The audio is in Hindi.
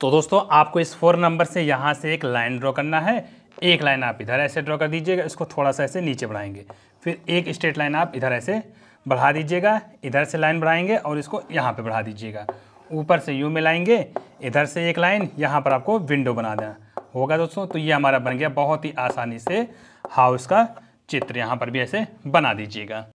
तो दोस्तों आपको इस फोर नंबर से यहाँ से एक लाइन ड्रॉ करना है एक लाइन आप इधर ऐसे ड्रॉ कर दीजिएगा इसको थोड़ा सा ऐसे नीचे बढ़ाएंगे फिर एक स्ट्रेट लाइन आप इधर ऐसे बढ़ा दीजिएगा इधर से लाइन बढ़ाएंगे और इसको यहाँ पे बढ़ा दीजिएगा ऊपर से यू मिलाएंगे इधर से एक लाइन यहाँ पर आपको विंडो बना देना होगा दोस्तों तो ये हमारा बन गया बहुत ही आसानी से हाउस का चित्र यहाँ पर भी ऐसे बना दीजिएगा